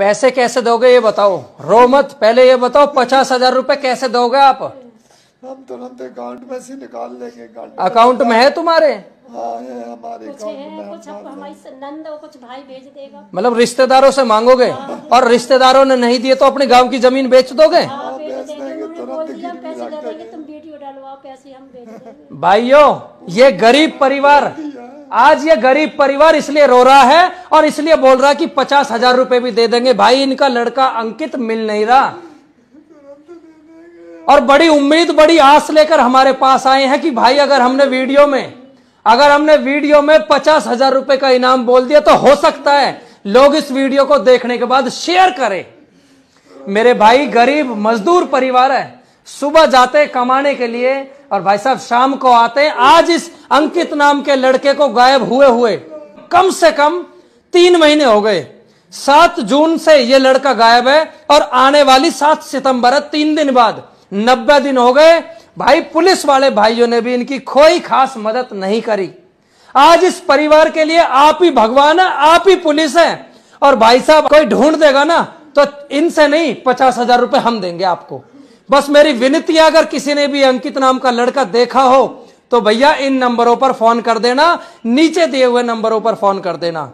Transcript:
पैसे कैसे दोगे ये बताओ रो मत पहले ये बताओ पचास हजार रूपए कैसे दोगे आप हम तुरंत अकाउंट में से निकाल लेंगे अकाउंट में, अकाउंट में है तुम्हारे मतलब रिश्तेदारों से मांगोगे हाँ, और रिश्तेदारों ने नहीं दिए तो अपने गांव की जमीन बेच दोगे हाँ, हाँ, भाइयों ये गरीब परिवार आज ये गरीब परिवार इसलिए रो रहा है और इसलिए बोल रहा है कि पचास हजार रुपए भी दे देंगे भाई इनका लड़का अंकित मिल नहीं रहा और बड़ी उम्मीद बड़ी आस लेकर हमारे पास आए हैं कि भाई अगर हमने वीडियो में अगर हमने वीडियो में पचास हजार रुपए का इनाम बोल दिया तो हो सकता है लोग इस वीडियो को देखने के बाद शेयर करें मेरे भाई गरीब मजदूर परिवार है सुबह जाते कमाने के लिए और भाई साहब शाम को आते आज इस अंकित नाम के लड़के को गायब हुए हुए कम से कम तीन महीने हो गए सात जून से ये लड़का गायब है और आने वाली सात सितंबर है तीन दिन बाद नब्बे दिन हो गए भाई पुलिस वाले भाइयों ने भी इनकी कोई खास मदद नहीं करी आज इस परिवार के लिए आप ही भगवान है आप ही पुलिस है और भाई साहब कोई ढूंढ देगा ना तो इनसे नहीं पचास हजार रुपए हम देंगे आपको बस मेरी विनती है अगर किसी ने भी अंकित नाम का लड़का देखा हो तो भैया इन नंबरों पर फोन कर देना नीचे दिए हुए नंबरों पर फोन कर देना